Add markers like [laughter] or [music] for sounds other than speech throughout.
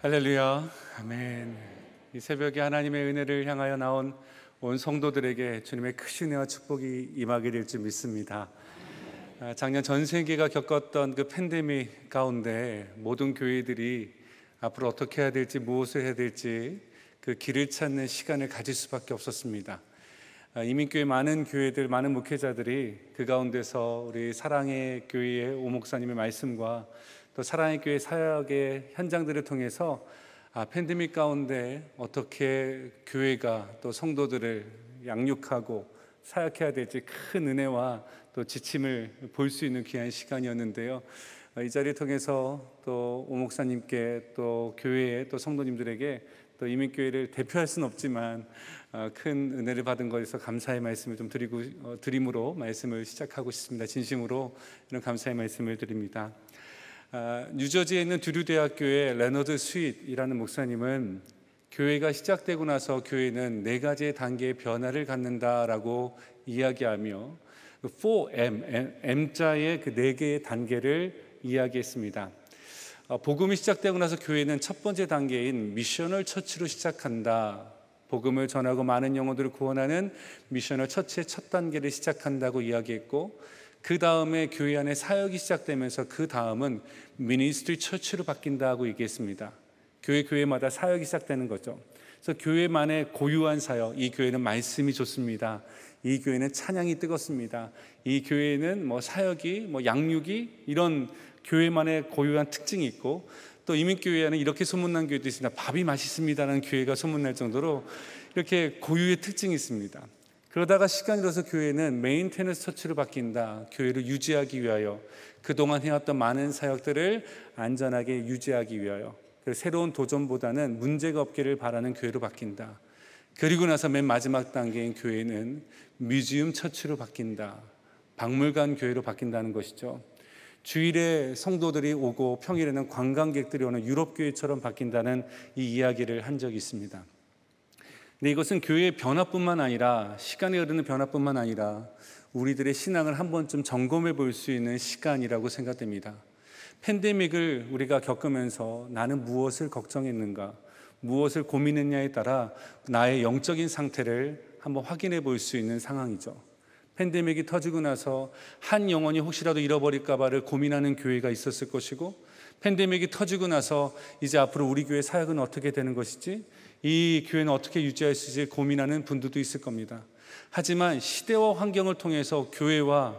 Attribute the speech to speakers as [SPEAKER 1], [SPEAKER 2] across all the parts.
[SPEAKER 1] 할렐루야. 아멘. 이 새벽에 하나님의 은혜를 향하여 나온 온 성도들에게 주님의 크신 혜와 축복이 임하게 될 줄 믿습니다. 아, 작년 전 세계가 겪었던 그 팬데믹 가운데 모든 교회들이 앞으로 어떻게 해야 될지 무엇을 해야 될지 그 길을 찾는 시간을 가질 수밖에 없었습니다. 아, 이민교회 많은 교회들, 많은 목회자들이 그 가운데서 우리 사랑의 교회의 오 목사님의 말씀과 또 사랑의 교회 사역의 현장들을 통해서 아, 팬데믹 가운데 어떻게 교회가 또 성도들을 양육하고 사역해야 될지 큰 은혜와 또 지침을 볼 수 있는 귀한 시간이었는데요. 아, 이 자리를 통해서 또 오목사님께 또 교회에 또 성도님들에게 또 이민교회를 대표할 수는 없지만 아, 큰 은혜를 받은 것에서 감사의 말씀을 좀 드리고 어, 드림으로 말씀을 시작하고 싶습니다. 진심으로 이런 감사의 말씀을 드립니다. 아, 뉴저지에 있는 두류 대학교의 레너드 스윗이라는 목사님은 교회가 시작되고 나서 교회는 네 가지의 단계의 변화를 갖는다라고 이야기하며 4M 그 M자의 그네 개의 단계를 이야기했습니다. 아, 복음이 시작되고 나서 교회는 첫 번째 단계인 미셔널 처치로 시작한다. 복음을 전하고 많은 영혼들을 구원하는 미셔널 처치의 첫 단계를 시작한다고 이야기했고 그 다음에 교회 안에 사역이 시작되면서 그 다음은 미니스트리 처치로 바뀐다고 얘기했습니다. 교회 교회마다 사역이 시작되는 거죠. 그래서 교회만의 고유한 사역, 이 교회는 말씀이 좋습니다. 이 교회는 찬양이 뜨겁습니다. 이 교회는 뭐 사역이, 뭐 양육이 이런 교회만의 고유한 특징이 있고 또 이민교회에는 이렇게 소문난 교회도 있습니다. 밥이 맛있습니다라는 교회가 소문날 정도로 이렇게 고유의 특징이 있습니다. 그러다가 시간이 들어서 교회는 메인테너스 처치로 바뀐다. 교회를 유지하기 위하여 그동안 해왔던 많은 사역들을 안전하게 유지하기 위하여 새로운 도전보다는 문제가 없기를 바라는 교회로 바뀐다. 그리고 나서 맨 마지막 단계인 교회는 뮤지엄 처치로 바뀐다. 박물관 교회로 바뀐다는 것이죠. 주일에 성도들이 오고 평일에는 관광객들이 오는 유럽 교회처럼 바뀐다는 이 이야기를 한 적이 있습니다. 근데 이것은 교회의 변화뿐만 아니라 시간이 흐르는 변화뿐만 아니라 우리들의 신앙을 한 번쯤 점검해 볼 수 있는 시간이라고 생각됩니다. 팬데믹을 우리가 겪으면서 나는 무엇을 걱정했는가, 무엇을 고민했냐에 따라 나의 영적인 상태를 한번 확인해 볼 수 있는 상황이죠. 팬데믹이 터지고 나서 한 영혼이 혹시라도 잃어버릴까봐를 고민하는 교회가 있었을 것이고, 팬데믹이 터지고 나서 이제 앞으로 우리 교회 사역은 어떻게 되는 것이지, 이 교회는 어떻게 유지할 수 있을지 고민하는 분들도 있을 겁니다. 하지만 시대와 환경을 통해서 교회와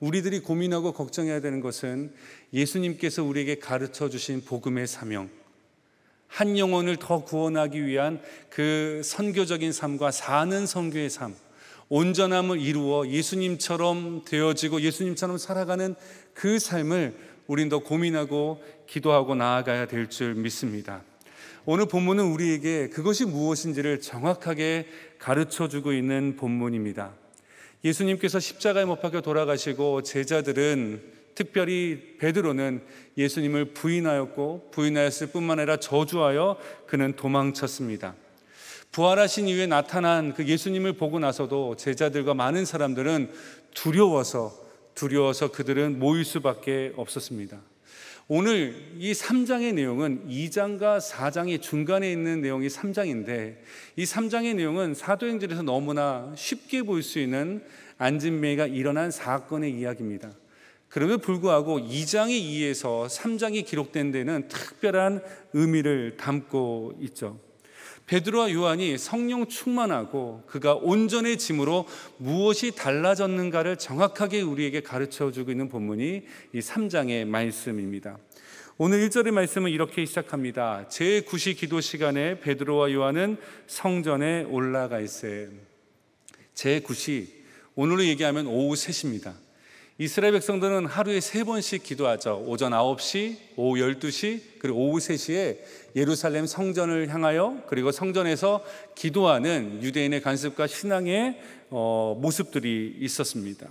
[SPEAKER 1] 우리들이 고민하고 걱정해야 되는 것은 예수님께서 우리에게 가르쳐 주신 복음의 사명, 한 영혼을 더 구원하기 위한 그 선교적인 삶과 사는 선교의 삶, 온전함을 이루어 예수님처럼 되어지고 예수님처럼 살아가는 그 삶을 우린 더 고민하고 기도하고 나아가야 될 줄 믿습니다. 오늘 본문은 우리에게 그것이 무엇인지를 정확하게 가르쳐 주고 있는 본문입니다. 예수님께서 십자가에 못 박혀 돌아가시고 제자들은 특별히 베드로는 예수님을 부인하였고 부인하였을 뿐만 아니라 저주하여 그는 도망쳤습니다. 부활하신 이후에 나타난 그 예수님을 보고 나서도 제자들과 많은 사람들은 두려워서 두려워서 그들은 모일 수밖에 없었습니다. 오늘 이 3장의 내용은 2장과 4장의 중간에 있는 내용이 3장인데 이 3장의 내용은 사도행전에서 너무나 쉽게 볼 수 있는 안진매가 일어난 사건의 이야기입니다. 그럼에도 불구하고 2장의 2에서 3장이 기록된 데는 특별한 의미를 담고 있죠. 베드로와 요한이 성령 충만하고 그가 온전해 짐으로 무엇이 달라졌는가를 정확하게 우리에게 가르쳐 주고 있는 본문이 이 3장의 말씀입니다. 오늘 1절의 말씀은 이렇게 시작합니다. 제9시 기도 시간에 베드로와 요한은 성전에 올라갈세. 제9시 오늘로 얘기하면 오후 3시입니다. 이스라엘 백성들은 하루에 세 번씩 기도하죠. 오전 9시, 오후 12시, 그리고 오후 3시에 예루살렘 성전을 향하여 그리고 성전에서 기도하는 유대인의 관습과 신앙의 어, 모습들이 있었습니다.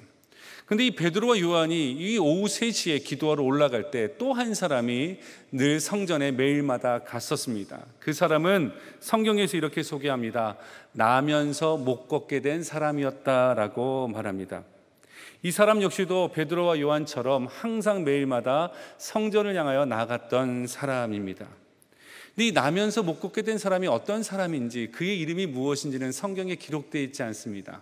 [SPEAKER 1] 근데 이 베드로와 요한이 이 오후 3시에 기도하러 올라갈 때 또 한 사람이 늘 성전에 매일마다 갔었습니다. 그 사람은 성경에서 이렇게 소개합니다. 나면서 못 걷게 된 사람이었다라고 말합니다. 이 사람 역시도 베드로와 요한처럼 항상 매일마다 성전을 향하여 나갔던 사람입니다. 이 나면서 못 걷게 된 사람이 어떤 사람인지 그의 이름이 무엇인지는 성경에 기록되어 있지 않습니다.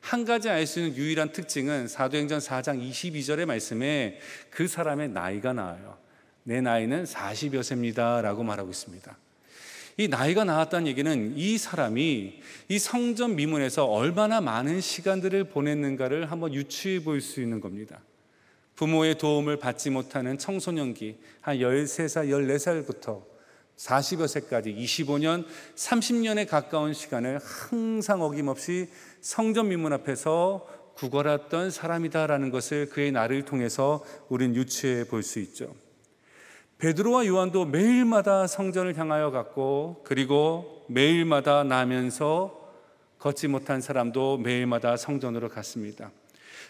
[SPEAKER 1] 한 가지 알 수 있는 유일한 특징은 사도행전 4장 22절의 말씀에 그 사람의 나이가 나와요. 내 나이는 40여 세입니다. 라고 말하고 있습니다. 이 나이가 나왔다는 얘기는 이 사람이 이 성전 미문에서 얼마나 많은 시간들을 보냈는가를 한번 유추해 볼 수 있는 겁니다. 부모의 도움을 받지 못하는 청소년기 한 13살, 14살부터 40여 세까지 25년, 30년에 가까운 시간을 항상 어김없이 성전 미문 앞에서 구걸했던 사람이다라는 것을 그의 나를 통해서 우린 유추해 볼 수 있죠. 베드로와 요한도 매일마다 성전을 향하여 갔고 그리고 매일마다 나면서 걷지 못한 사람도 매일마다 성전으로 갔습니다.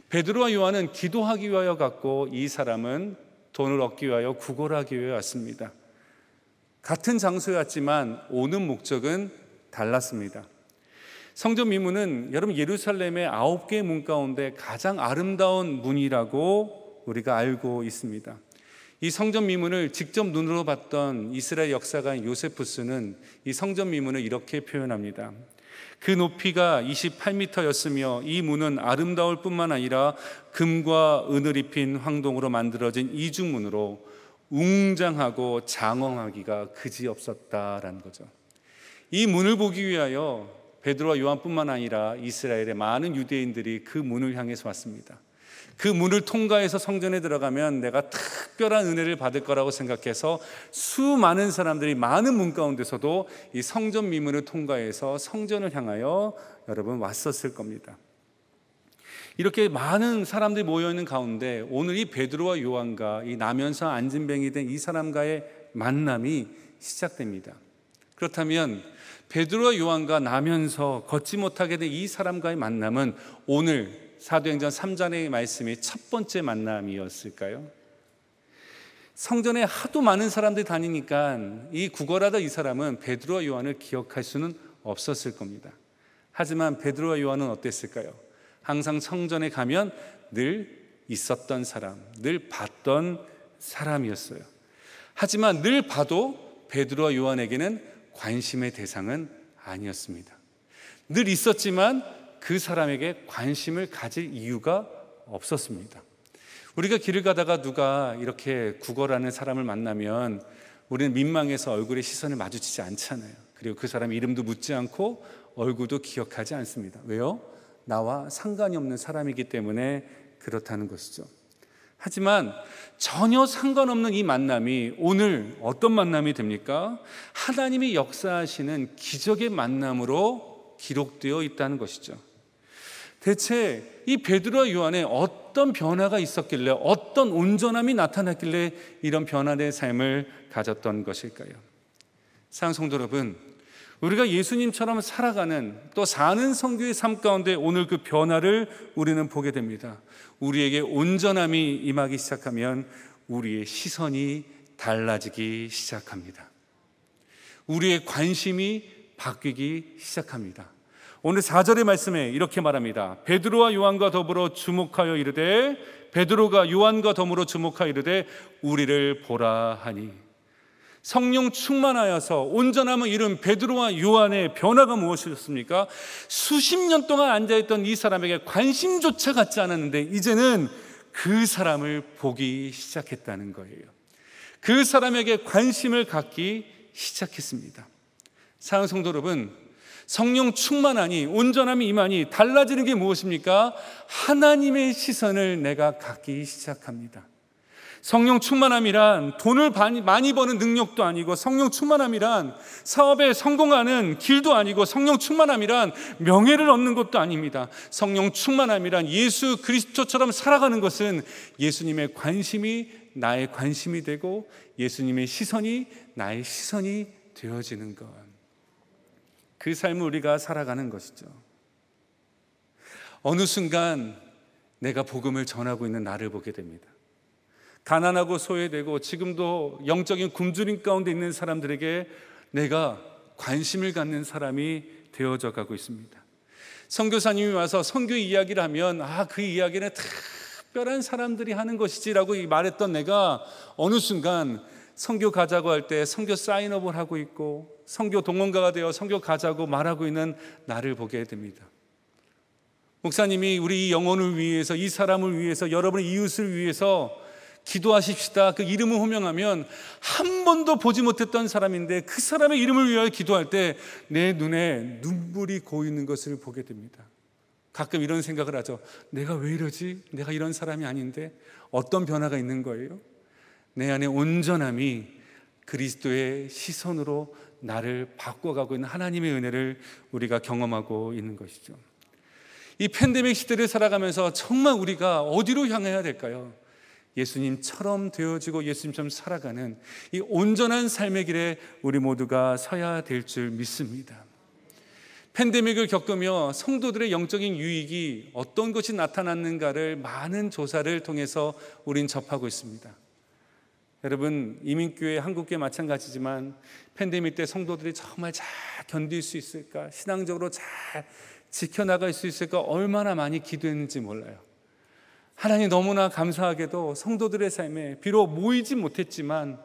[SPEAKER 1] 베드로와 요한은 기도하기 위하여 갔고 이 사람은 돈을 얻기 위하여 구걸하기 위해 왔습니다. 같은 장소에 왔지만 오는 목적은 달랐습니다. 성전 미문은 여러분 예루살렘의 아홉 개문 가운데 가장 아름다운 문이라고 우리가 알고 있습니다. 이 성전 미문을 직접 눈으로 봤던 이스라엘 역사가 요세푸스는 이 성전 미문을 이렇게 표현합니다. 그 높이가 28m였으며 이 문은 아름다울 뿐만 아니라 금과 은을 입힌 황동으로 만들어진 이중문으로 웅장하고 장엄하기가 그지없었다라는 거죠. 이 문을 보기 위하여 베드로와 요한뿐만 아니라 이스라엘의 많은 유대인들이 그 문을 향해서 왔습니다. 그 문을 통과해서 성전에 들어가면 내가 특별한 은혜를 받을 거라고 생각해서 수많은 사람들이 많은 문 가운데서도 이 성전 미문을 통과해서 성전을 향하여 여러분 왔었을 겁니다. 이렇게 많은 사람들이 모여 있는 가운데 오늘 이 베드로와 요한과 이 나면서 안진뱅이 된 이 사람과의 만남이 시작됩니다. 그렇다면 베드로와 요한과 나면서 걷지 못하게 된 이 사람과의 만남은 오늘 사도행전 3장의 말씀이 첫 번째 만남이었을까요? 성전에 하도 많은 사람들이 다니니까 이 구걸하다 이 사람은 베드로와 요한을 기억할 수는 없었을 겁니다. 하지만 베드로와 요한은 어땠을까요? 항상 성전에 가면 늘 있었던 사람, 늘 봤던 사람이었어요. 하지만 늘 봐도 베드로와 요한에게는 관심의 대상은 아니었습니다. 늘 있었지만 그 사람에게 관심을 가질 이유가 없었습니다. 우리가 길을 가다가 누가 이렇게 구걸하는 사람을 만나면 우리는 민망해서 얼굴에 시선을 마주치지 않잖아요. 그리고 그 사람 이름도 묻지 않고 얼굴도 기억하지 않습니다. 왜요? 나와 상관이 없는 사람이기 때문에 그렇다는 것이죠. 하지만 전혀 상관없는 이 만남이 오늘 어떤 만남이 됩니까? 하나님이 역사하시는 기적의 만남으로 기록되어 있다는 것이죠. 대체 이 베드로와 요한에 어떤 변화가 있었길래 어떤 온전함이 나타났길래 이런 변화된 삶을 가졌던 것일까요? 사성도 여러분 우리가 예수님처럼 살아가는 또 사는 성교의 삶 가운데 오늘 그 변화를 우리는 보게 됩니다. 우리에게 온전함이 임하기 시작하면 우리의 시선이 달라지기 시작합니다. 우리의 관심이 바뀌기 시작합니다. 오늘 4절의 말씀에 이렇게 말합니다. 베드로와 요한과 더불어 주목하여 이르되 베드로가 요한과 더불어 주목하여 이르되 우리를 보라 하니 성령 충만하여서 온전함을 이룬 베드로와 요한의 변화가 무엇이었습니까? 수십 년 동안 앉아있던 이 사람에게 관심조차 갖지 않았는데 이제는 그 사람을 보기 시작했다는 거예요. 그 사람에게 관심을 갖기 시작했습니다. 사랑성도 여러분, 성령 충만하니 온전함이 임하니 달라지는 게 무엇입니까? 하나님의 시선을 내가 갖기 시작합니다. 성령 충만함이란 돈을 많이 버는 능력도 아니고 성령 충만함이란 사업에 성공하는 길도 아니고 성령 충만함이란 명예를 얻는 것도 아닙니다. 성령 충만함이란 예수 그리스도처럼 살아가는 것은 예수님의 관심이 나의 관심이 되고 예수님의 시선이 나의 시선이 되어지는 것. 그 삶을 우리가 살아가는 것이죠. 어느 순간 내가 복음을 전하고 있는 나를 보게 됩니다. 가난하고 소외되고 지금도 영적인 굶주림 가운데 있는 사람들에게 내가 관심을 갖는 사람이 되어져 가고 있습니다. 선교사님이 와서 선교 이야기를 하면 아그 이야기는 특별한 사람들이 하는 것이지라고 말했던 내가 어느 순간 성교 가자고 할 때성교 사인업을 하고 있고 성교 동원가가 되어 성교 가자고 말하고 있는 나를 보게 됩니다. 목사님이 우리 이 영혼을 위해서 이 사람을 위해서 여러분의 이웃을 위해서 기도하십시다. 그 이름을 호명하면 한 번도 보지 못했던 사람인데 그 사람의 이름을 위하여 기도할 때 내 눈에 눈물이 고이는 것을 보게 됩니다. 가끔 이런 생각을 하죠. 내가 왜 이러지? 내가 이런 사람이 아닌데 어떤 변화가 있는 거예요? 내 안에 온전함이 그리스도의 시선으로 나를 바꿔가고 있는 하나님의 은혜를 우리가 경험하고 있는 것이죠. 이 팬데믹 시대를 살아가면서 정말 우리가 어디로 향해야 될까요? 예수님처럼 되어지고 예수님처럼 살아가는 이 온전한 삶의 길에 우리 모두가 서야 될 줄 믿습니다. 팬데믹을 겪으며 성도들의 영적인 유익이 어떤 것이 나타났는가를 많은 조사를 통해서 우린 접하고 있습니다. 여러분 이민교회 한국교회 마찬가지지만 팬데믹 때 성도들이 정말 잘 견딜 수 있을까 신앙적으로 잘 지켜나갈 수 있을까 얼마나 많이 기도했는지 몰라요 하나님 너무나 감사하게도 성도들의 삶에 비록 모이지 못했지만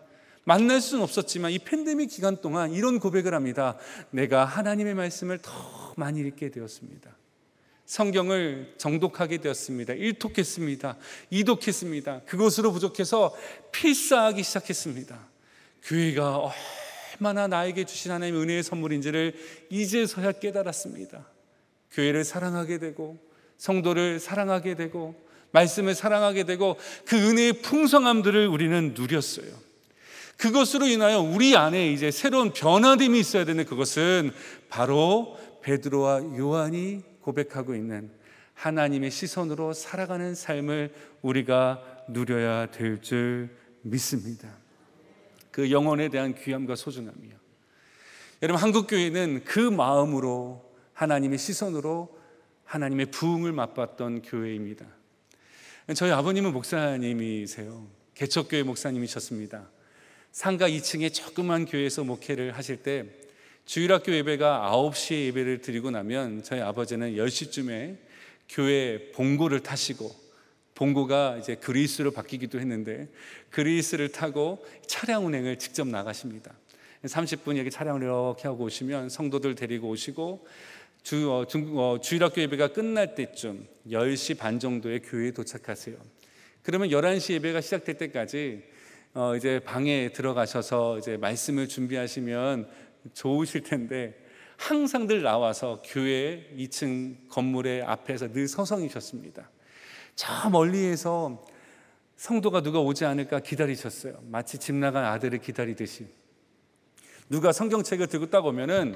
[SPEAKER 1] 만날 수는 없었지만 이 팬데믹 기간 동안 이런 고백을 합니다 내가 하나님의 말씀을 더 많이 읽게 되었습니다 성경을 정독하게 되었습니다. 일독했습니다. 이독했습니다. 그것으로 부족해서 필사하기 시작했습니다. 교회가 얼마나 나에게 주신 하나님의 은혜의 선물인지를 이제서야 깨달았습니다. 교회를 사랑하게 되고 성도를 사랑하게 되고 말씀을 사랑하게 되고 그 은혜의 풍성함들을 우리는 누렸어요. 그것으로 인하여 우리 안에 이제 새로운 변화됨이 있어야 되는 그것은 바로 베드로와 요한이 고백하고 있는 하나님의 시선으로 살아가는 삶을 우리가 누려야 될 줄 믿습니다. 그 영혼에 대한 귀함과 소중함이요. 여러분 한국 교회는 그 마음으로 하나님의 시선으로 하나님의 부흥을 맛봤던 교회입니다. 저희 아버님은 목사님이세요. 개척교회 목사님이셨습니다. 상가 2층의 조그만 교회에서 목회를 하실 때 주일학교 예배가 9시에 예배를 드리고 나면 저희 아버지는 10시쯤에 교회 봉고를 타시고 봉고가 이제 그리스로 바뀌기도 했는데 그리스를 타고 차량 운행을 직접 나가십니다. 30분 이렇게 차량을 이렇게 하고 오시면 성도들 데리고 오시고 주, 어, 중, 어, 주일학교 예배가 끝날 때쯤 10시 반 정도에 교회에 도착하세요. 그러면 11시 예배가 시작될 때까지 어, 이제 방에 들어가셔서 이제 말씀을 준비하시면 좋으실 텐데 항상 들 나와서 교회 2층 건물의 앞에서 늘 서성이셨습니다. 저 멀리에서 성도가 누가 오지 않을까 기다리셨어요. 마치 집 나간 아들을 기다리듯이. 누가 성경책을 들고 딱 오면은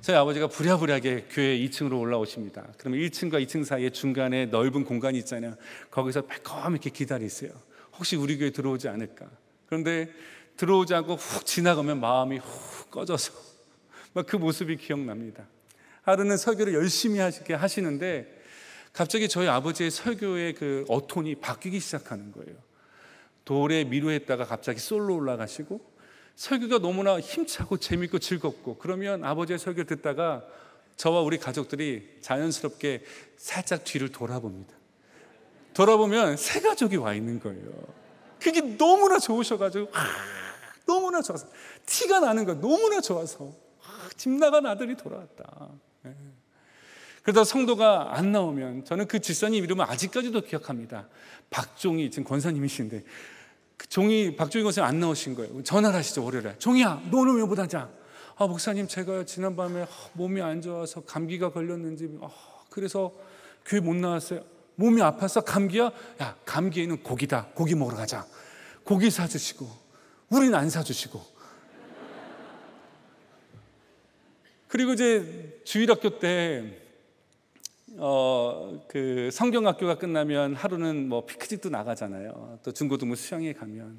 [SPEAKER 1] 저희 아버지가 부랴부랴하게 교회 2층으로 올라오십니다. 그러면 1층과 2층 사이에 중간에 넓은 공간이 있잖아요. 거기서 매콤 이게 기다리세요. 혹시 우리 교회 들어오지 않을까. 그런데 들어오자고훅 지나가면 마음이 훅 꺼져서 막 그 [laughs] 모습이 기억납니다. 하루는 설교를 열심히 하시게 하시는데 갑자기 저희 아버지의 설교의 그 어톤이 바뀌기 시작하는 거예요. 돌에 미루했다가 갑자기 솔로 올라가시고 설교가 너무나 힘차고 재밌고 즐겁고 그러면 아버지의 설교 듣다가 저와 우리 가족들이 자연스럽게 살짝 뒤를 돌아봅니다. 돌아보면 새 가족이 와 있는 거예요. 그게 너무나 좋으셔가지고 너무나 좋아서 티가 나는 거야. 너무나 좋아서 아, 집 나간 아들이 돌아왔다. 네. 그러다 성도가 안 나오면 저는 그 집사님 이름은 아직까지도 기억합니다. 박종희 지금 권사님이신데 그 종이 박종희 권사님 안 나오신 거예요. 전화를 하시죠 월요일에 종이야 너는 왜 못 하자? 아 목사님 제가 지난밤에 아, 몸이 안 좋아서 감기가 걸렸는지 아, 그래서 교회 못 나왔어요. 몸이 아파서 감기야? 야 감기에는 고기다 고기 먹으러 가자. 고기 사주시고 우린 안 사주시고. 그리고 이제 주일학교 때, 어, 그 성경학교가 끝나면 하루는 뭐 피크닉도 나가잖아요. 또 중고등부 수영회 가면.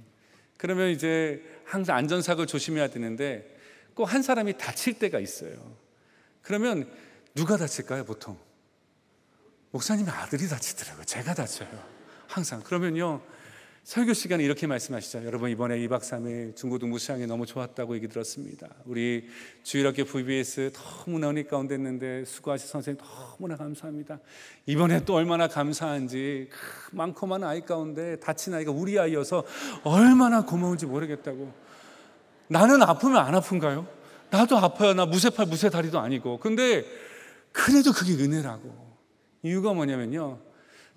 [SPEAKER 1] 그러면 이제 항상 안전사고를 조심해야 되는데 꼭 한 사람이 다칠 때가 있어요. 그러면 누가 다칠까요, 보통? 목사님의 아들이 다치더라고요. 제가 다쳐요. 항상. 그러면요, 설교 시간에 이렇게 말씀하시죠. 여러분 이번에 2박 3일 중고등부 시양이 너무 좋았다고 얘기 들었습니다. 우리 주일학교 VBS 너무나 은혜 가운데 있는데 수고하신 선생님 너무나 감사합니다. 이번에 또 얼마나 감사한지 그 많고 많은 아이 가운데 다친 아이가 우리 아이여서 얼마나 고마운지 모르겠다고. 나는 아프면 안 아픈가요? 나도 아파요. 나 무쇠팔 무쇠다리도 아니고. 근데 그래도 그게 은혜라고. 이유가 뭐냐면요.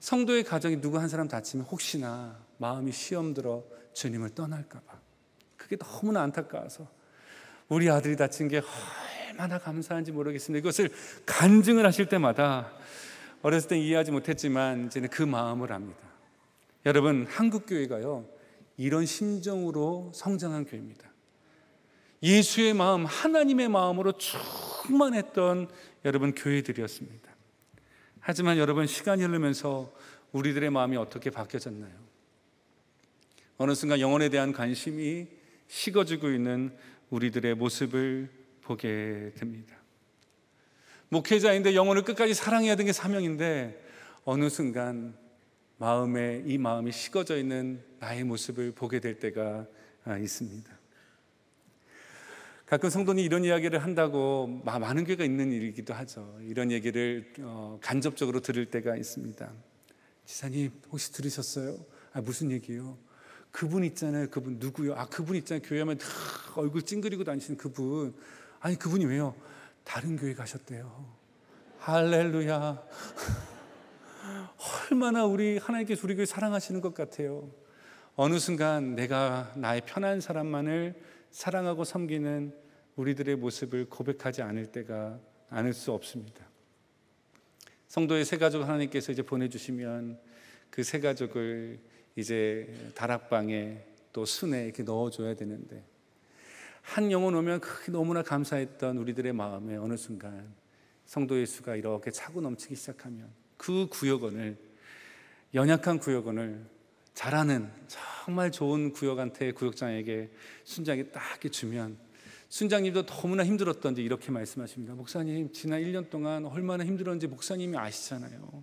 [SPEAKER 1] 성도의 가정이 누구 한 사람 다치면 혹시나 마음이 시험 들어 주님을 떠날까봐. 그게 너무나 안타까워서 우리 아들이 다친 게 얼마나 감사한지 모르겠습니다. 이것을 간증을 하실 때마다 어렸을 땐 이해하지 못했지만 이제는 그 마음을 압니다. 여러분, 한국교회가요, 이런 심정으로 성장한 교회입니다. 예수의 마음, 하나님의 마음으로 충만했던 여러분 교회들이었습니다. 하지만 여러분 시간이 흐르면서 우리들의 마음이 어떻게 바뀌어졌나요? 어느 순간 영혼에 대한 관심이 식어지고 있는 우리들의 모습을 보게 됩니다. 목회자인데 영혼을 끝까지 사랑해야 되는 게 사명인데 어느 순간 마음에 이 마음이 식어져 있는 나의 모습을 보게 될 때가 있습니다. 가끔 성도님 이런 이야기를 한다고 많은 교회가 있는 일이기도 하죠. 이런 얘기를 어, 간접적으로 들을 때가 있습니다. 지사님 혹시 들으셨어요? 아, 무슨 얘기요? 그분 있잖아요. 그분 누구요? 아 그분 있잖아요. 교회하면 얼굴 찡그리고 다니시는 그분. 아니 그분이 왜요? 다른 교회 가셨대요. 할렐루야. [laughs] 얼마나 우리 하나님께 우리 교회 사랑하시는 것 같아요. 어느 순간 내가 나의 편한 사람만을 사랑하고 섬기는 우리들의 모습을 고백하지 않을 때가 아닐 수 없습니다. 성도의 세 가족 하나님께서 이제 보내주시면 그 세 가족을 이제 다락방에 또 순에 이렇게 넣어줘야 되는데 한 영혼 오면 너무나 감사했던 우리들의 마음에 어느 순간 성도의 수가 이렇게 차고 넘치기 시작하면 그 구역원을 연약한 구역원을 잘하는 정말 좋은 구역한테 구역장에게 순장이 딱 주면 순장님도 너무나 힘들었던지 이렇게 말씀하십니다. 목사님, 지난 1년 동안 얼마나 힘들었는지 목사님이 아시잖아요.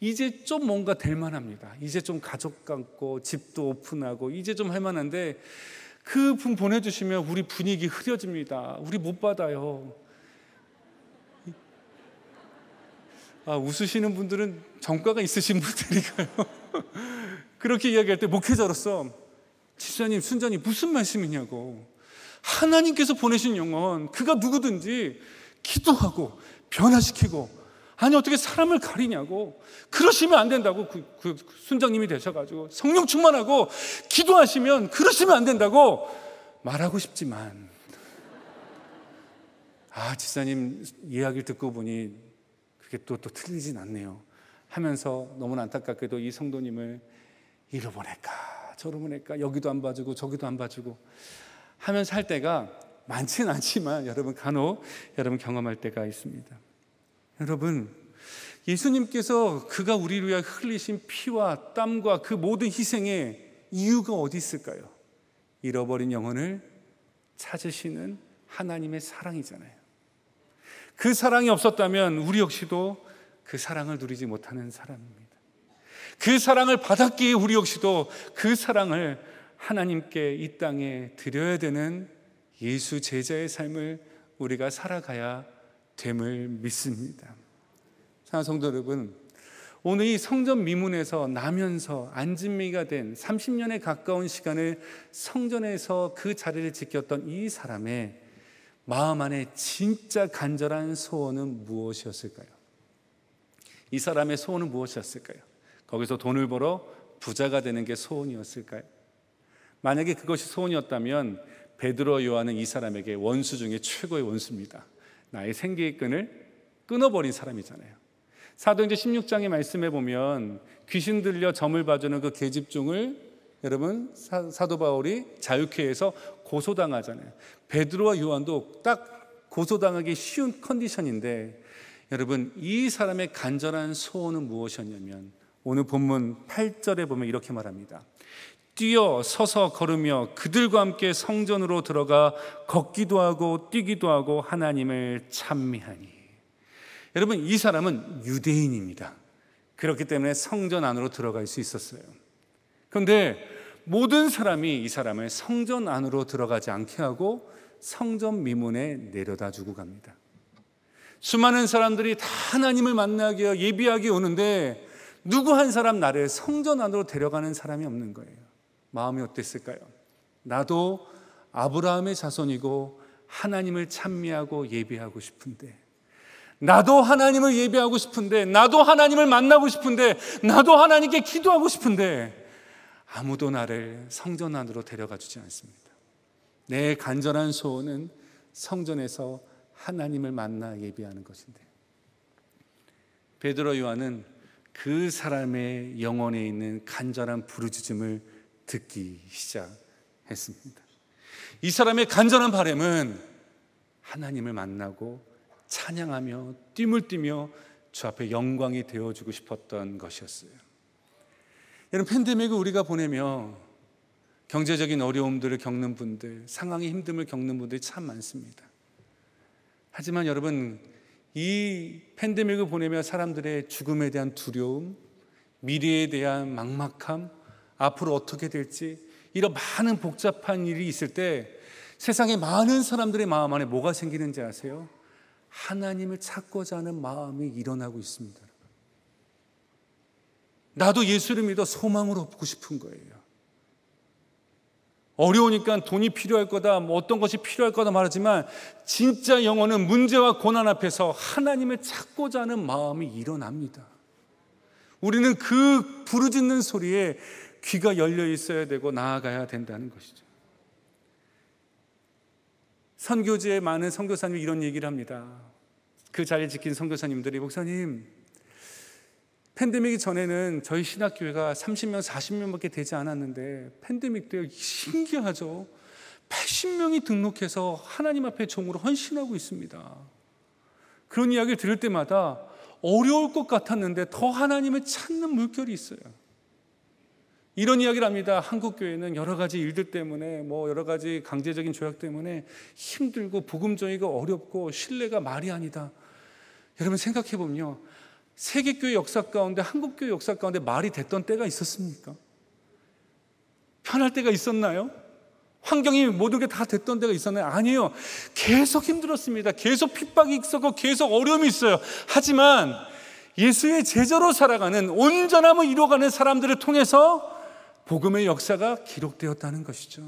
[SPEAKER 1] 이제 좀 뭔가 될 만합니다. 이제 좀 가족 갖고 집도 오픈하고 이제 좀 할 만한데 그 분 보내주시면 우리 분위기 흐려집니다. 우리 못 받아요. 아, 웃으시는 분들은 정과가 있으신 [laughs] 분들이가요. 그렇게 이야기할 때 목회자로서 집사님, 순전히 무슨 말씀이냐고. 하나님께서 보내신 영혼, 그가 누구든지 기도하고 변화시키고 아니 어떻게 사람을 가리냐고 그러시면 안 된다고 그, 그, 그 순장님이 되셔가지고 성령 충만하고 기도하시면 그러시면 안 된다고 말하고 싶지만 아 집사님 이야기를 듣고 보니 그게 또또 틀리진 않네요 하면서 너무나 안타깝게도 이 성도님을 이로 보낼까 저로 보낼까 여기도 안 봐주고 저기도 안 봐주고 하면서 할 때가 많지는 않지만 여러분 간혹 여러분 경험할 때가 있습니다. 여러분 예수님께서 그가 우리를 위해 흘리신 피와 땀과 그 모든 희생의 이유가 어디 있을까요? 잃어버린 영혼을 찾으시는 하나님의 사랑이잖아요. 그 사랑이 없었다면 우리 역시도 그 사랑을 누리지 못하는 사람입니다. 그 사랑을 받았기에 우리 역시도 그 사랑을 하나님께 이 땅에 드려야 되는 예수 제자의 삶을 우리가 살아가야 됨을 믿습니다. 사랑 성도 여러분, 오늘 이 성전 미문에서 나면서 안진미가 된 30년에 가까운 시간을 성전에서 그 자리를 지켰던 이 사람의 마음 안에 진짜 간절한 소원은 무엇이었을까요? 이 사람의 소원은 무엇이었을까요? 거기서 돈을 벌어 부자가 되는 게 소원이었을까요? 만약에 그것이 소원이었다면 베드로 요한은 이 사람에게 원수 중에 최고의 원수입니다. 나의 생계의 끈을 끊어버린 사람이잖아요. 사도행제 16장에 말씀해 보면 귀신 들려 점을 봐주는 그 계집종을 여러분 사, 도 바울이 자유케 해서 고소당하잖아요. 베드로와 요한도 딱 고소당하기 쉬운 컨디션인데 여러분 이 사람의 간절한 소원은 무엇이었냐면 오늘 본문 8절에 보면 이렇게 말합니다. 뛰어 서서 걸으며 그들과 함께 성전으로 들어가 걷기도 하고 뛰기도 하고 하나님을 찬미하니. 여러분 이 사람은 유대인입니다. 그렇기 때문에 성전 안으로 들어갈 수 있었어요. 그런데 모든 사람이 이 사람을 성전 안으로 들어가지 않게 하고 성전 미문에 내려다 주고 갑니다. 수많은 사람들이 다 하나님을 만나기 예비하게 오는데 누구 한 사람 나를 성전 안으로 데려가는 사람이 없는 거예요. 마음이 어땠을까요? 나도 아브라함의 자손이고 하나님을 찬미하고 예배하고 싶은데 나도 하나님을 예배하고 싶은데 나도 하나님을 만나고 싶은데 나도 하나님께 기도하고 싶은데 아무도 나를 성전 안으로 데려가 주지 않습니다. 내 간절한 소원은 성전에서 하나님을 만나 예배하는 것인데 베드로 요한은 그 사람의 영혼에 있는 간절한 부르짖음을 듣기 시작했습니다. 이 사람의 간절한 바램은 하나님을 만나고 찬양하며 띠물 뛰며 주 앞에 영광이 되어주고 싶었던 것이었어요. 여러 팬데믹을 우리가 보내며 경제적인 어려움들을 겪는 분들, 상황이 힘듦을 겪는 분들이 참 많습니다. 하지만 여러분 이 팬데믹을 보내며 사람들의 죽음에 대한 두려움, 미래에 대한 막막함, 앞으로 어떻게 될지 이런 많은 복잡한 일이 있을 때세상에 많은 사람들의 마음 안에 뭐가 생기는지 아세요? 하나님을 찾고자 하는 마음이 일어나고 있습니다. 나도 예수를 믿어 소망을 얻고 싶은 거예요. 어려우니까 돈이 필요할 거다, 뭐 어떤 것이 필요할 거다 말하지만 진짜 영혼은 문제와 고난 앞에서 하나님을 찾고자 하는 마음이 일어납니다. 우리는 그 부르짖는 소리에 귀가 열려 있어야 되고 나아가야 된다는 것이죠. 선교지에 많은 선교사님이 이런 얘기를 합니다. 그 자리 에 지킨 선교사님들이 목사님 팬데믹이 전에는 저희 신학교회가 30명, 40명밖에 되지 않았는데 팬데믹 때 신기하죠. 80명이 등록해서 하나님 앞에 종으로 헌신하고 있습니다. 그런 이야기를 들을 때마다 어려울 것 같았는데 더 하나님을 찾는 물결이 있어요. 이런 이야기를 합니다. 한국 교회는 여러 가지 일들 때문에 뭐 여러 가지 강제적인 조약 때문에 힘들고 복음정의가 어렵고 신뢰가 말이 아니다. 여러분 생각해 보면요. 세계교회 역사 가운데 한국교회 역사 가운데 말이 됐던 때가 있었습니까? 편할 때가 있었나요? 환경이 모든 게 다 됐던 때가 있었나요? 아니요 계속 힘들었습니다. 계속 핍박이 있었고 계속 어려움이 있어요. 하지만 예수의 제자로 살아가는 온전함을 이루어가는 사람들을 통해서 복음의 역사가 기록되었다는 것이죠.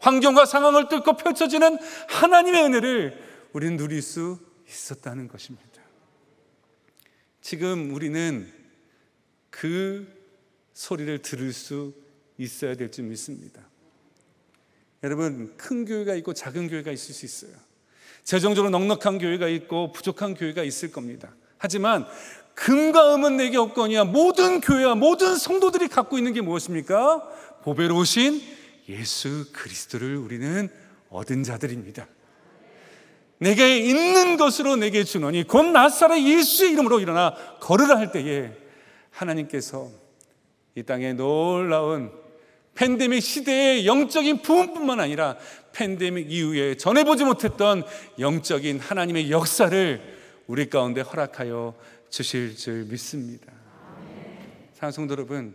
[SPEAKER 1] 환경과 상황을 뚫고 펼쳐지는 하나님의 은혜를 우리는 누릴 수 있었다는 것입니다. 지금 우리는 그 소리를 들을 수 있어야 될 줄 믿습니다. 여러분, 큰 교회가 있고 작은 교회가 있을 수 있어요. 재정적으로 넉넉한 교회가 있고 부족한 교회가 있을 겁니다. 하지만 금과 음은 내게 없거니와 모든 교회와 모든 성도들이 갖고 있는 게 무엇입니까? 보배로 오신 예수 그리스도를 우리는 얻은 자들입니다. 내게 있는 것으로 내게 주노니 곧 나사렛 예수의 이름으로 일어나 걸으라 할 때에 하나님께서 이 땅에 놀라운 팬데믹 시대의 영적인 부흥뿐만 아니라 팬데믹 이후에 전해 보지 못했던 영적인 하나님의 역사를 우리 가운데 허락하여 주실 줄 믿습니다. 사성도 여러분,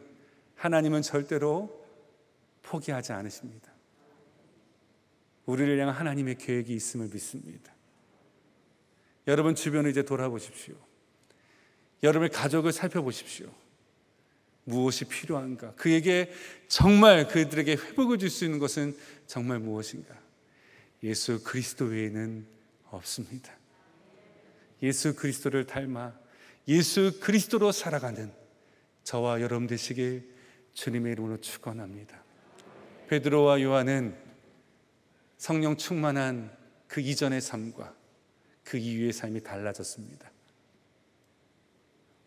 [SPEAKER 1] 하나님은 절대로 포기하지 않으십니다. 우리를 향한 하나님의 계획이 있음을 믿습니다. 여러분 주변을 이제 돌아보십시오. 여러분의 가족을 살펴보십시오. 무엇이 필요한가? 그에게 정말 그들에게 회복을 줄 수 있는 것은 정말 무엇인가? 예수 그리스도 외에는 없습니다. 예수 그리스도를 닮아 예수 그리스도로 살아가는 저와 여러분 되시길 주님의 이름으로 축원합니다. 베드로와 요한은 성령 충만한 그 이전의 삶과 그 이후의 삶이 달라졌습니다.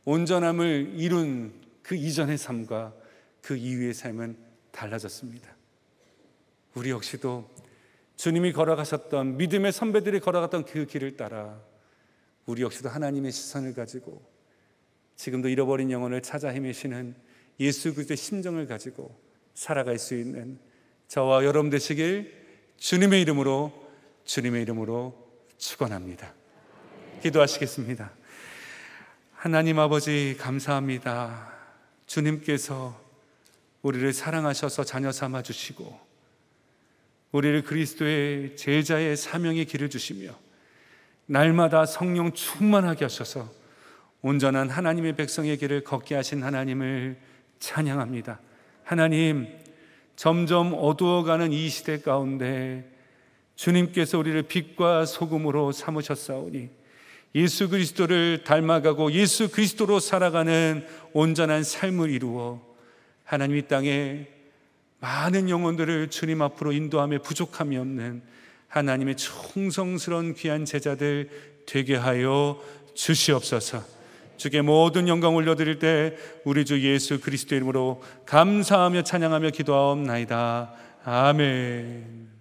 [SPEAKER 1] 온전함을 이룬 그 이전의 삶과 그 이후의 삶은 달라졌습니다. 우리 역시도 주님이 걸어가셨던 믿음의 선배들이 걸어갔던 그 길을 따라 우리 역시도 하나님의 시선을 가지고 지금도 잃어버린 영혼을 찾아 헤매시는 예수 그리스도의 심정을 가지고 살아갈 수 있는 저와 여러분 되시길 주님의 이름으로 주님의 이름으로 축원합니다. 기도하시겠습니다. 하나님 아버지 감사합니다. 주님께서 우리를 사랑하셔서 자녀 삼아 주시고 우리를 그리스도의 제자의 사명의 길을 주시며 날마다 성령 충만하게 하셔서 온전한 하나님의 백성의 길을 걷게 하신 하나님을 찬양합니다. 하나님 점점 어두워가는 이 시대 가운데 주님께서 우리를 빛과 소금으로 삼으셨사오니 예수 그리스도를 닮아가고 예수 그리스도로 살아가는 온전한 삶을 이루어 하나님 이 땅에 많은 영혼들을 주님 앞으로 인도함에 부족함이 없는 하나님의 충성스러운 귀한 제자들 되게 하여 주시옵소서. 주께 모든 영광 올려드릴 때 우리 주 예수 그리스도 이름으로 감사하며 찬양하며 기도하옵나이다. 아멘.